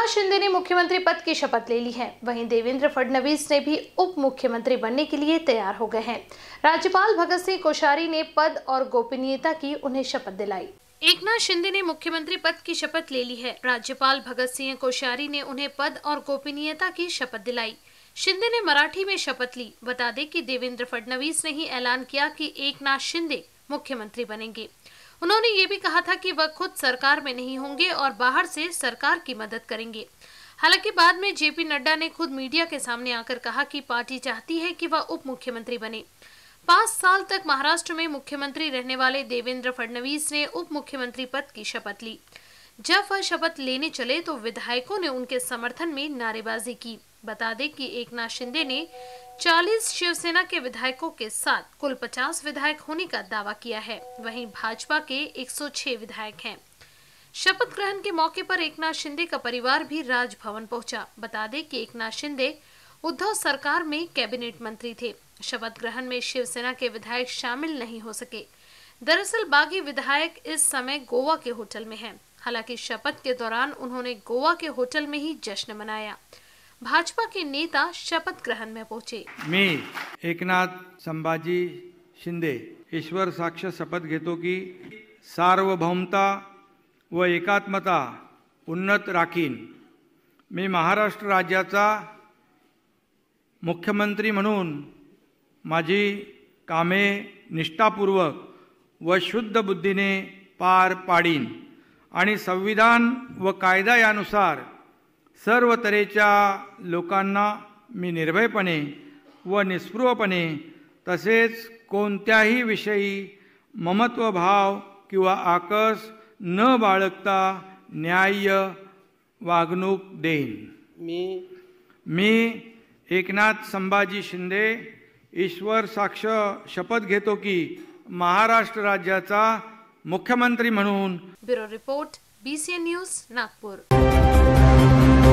एकनाथ शिंदे ने मुख्यमंत्री पद की शपथ ले ली है वहीं देवेंद्र फडणवीस ने भी उप मुख्यमंत्री बनने के लिए तैयार हो गए हैं राज्यपाल भगत सिंह कोश्यारी ने पद और गोपनीयता की उन्हें शपथ दिलाई एकनाथ शिंदे ने मुख्यमंत्री पद की शपथ ले ली है राज्यपाल भगत सिंह कोश्यारी ने उन्हें पद और गोपनीयता की शपथ दिलाई शिंदे ने मराठी में शपथ ली बता दें कि देवेंद्र फडणवीस ने ही ऐलान किया कि एकनाथ शिंदे मुख्यमंत्री बनेंगे उन्होंने ये भी कहा था कि वह खुद सरकार में नहीं होंगे और बाहर से सरकार की मदद करेंगे हालांकि बाद में जेपी नड्डा ने खुद मीडिया के सामने आकर कहा कि पार्टी चाहती है कि वह उप मुख्यमंत्री बने पांच साल तक महाराष्ट्र में मुख्यमंत्री रहने वाले देवेंद्र फडणवीस ने उप मुख्यमंत्री पद की शपथ ली जब वह शपथ लेने चले तो विधायकों ने उनके समर्थन में नारेबाजी की बता दें कि एकनाथ शिंदे ने 40 शिवसेना के विधायकों के साथ कुल 50 विधायक होने का दावा किया है वहीं भाजपा के 106 विधायक हैं शपथ ग्रहण के मौके पर एकनाथ शिंदे का परिवार भी राजभवन पहुंचा बता दें कि एकनाथ शिंदे उद्धव सरकार में कैबिनेट मंत्री थे शपथ ग्रहण में शिवसेना के विधायक शामिल नहीं हो सके दरअसल बागी विधायक इस समय गोवा के होटल में हैं हालांकि शपथ के दौरान उन्होंने गोवा के होटल में ही जश्न मनाया भाजपा के नेता शपथ ग्रहण में पहुंचे मी एकनाथ संभाजी शिंदे ईश्वर साक्ष शपथ घेतो की सार्वभौमता व एकात्मता उन्नत राखीन मी महाराष्ट्र राज्याचा मुख्यमंत्री म्हणून माझी कामे निष्ठापूर्वक व शुद्ध बुद्धीने पार पाडीन आणि संविधान व कायदा यानुसार सर्व तऱ्हेच्या लोकांना मी निर्भयपणे व निस्पृहपणे तसेच कोणत्याही विषयी ममत्वभाव किंवा आकस न बाळगता न्याय्य वागणूक देईन मी मी एकनाथ संभाजी शिंदे ईश्वर साक्ष शपथ घेतो की महाराष्ट्र राज्याचा मुख्यमंत्री म्हणून bureau report B C news Nagpur